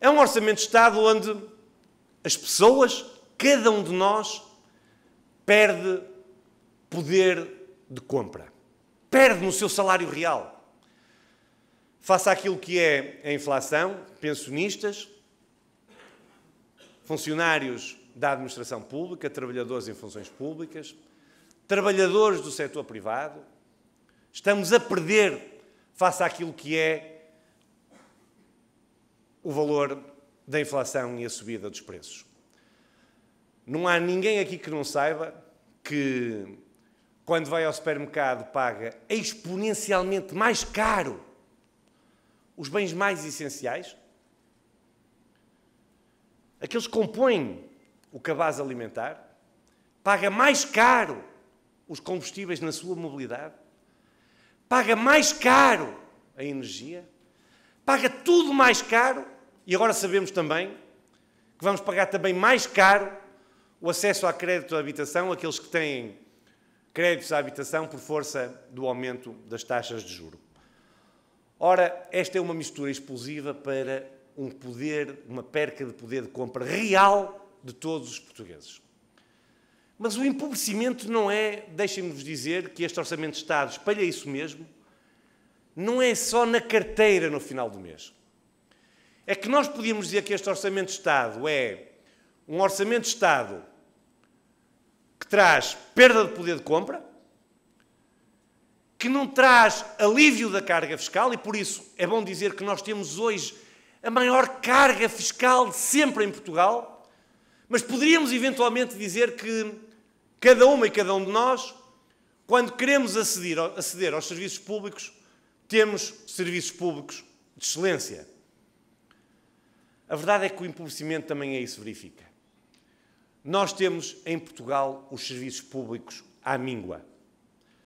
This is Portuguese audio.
É um orçamento de Estado onde as pessoas, cada um de nós, perde poder de compra. Perde no seu salário real. Faça aquilo que é a inflação, pensionistas, funcionários da administração pública, trabalhadores em funções públicas, trabalhadores do setor privado. Estamos a perder face àquilo que é o valor da inflação e a subida dos preços. Não há ninguém aqui que não saiba que quando vai ao supermercado paga exponencialmente mais caro os bens mais essenciais, aqueles que compõem o cabaz alimentar, paga mais caro os combustíveis na sua mobilidade, paga mais caro a energia, paga tudo mais caro e agora sabemos também que vamos pagar também mais caro o acesso a crédito à habitação, aqueles que têm créditos à habitação por força do aumento das taxas de juro. Ora, esta é uma mistura explosiva para um poder, uma perca de poder de compra real de todos os portugueses. Mas o empobrecimento não é, deixem-me vos dizer, que este Orçamento de Estado espalha isso mesmo, não é só na carteira no final do mês. É que nós podíamos dizer que este Orçamento de Estado é um Orçamento de Estado que traz perda de poder de compra, que não traz alívio da carga fiscal, e por isso é bom dizer que nós temos hoje a maior carga fiscal de sempre em Portugal, mas poderíamos eventualmente dizer que cada uma e cada um de nós, quando queremos aceder, aceder aos serviços públicos, temos serviços públicos de excelência. A verdade é que o empobrecimento também é isso verifica. Nós temos em Portugal os serviços públicos à míngua.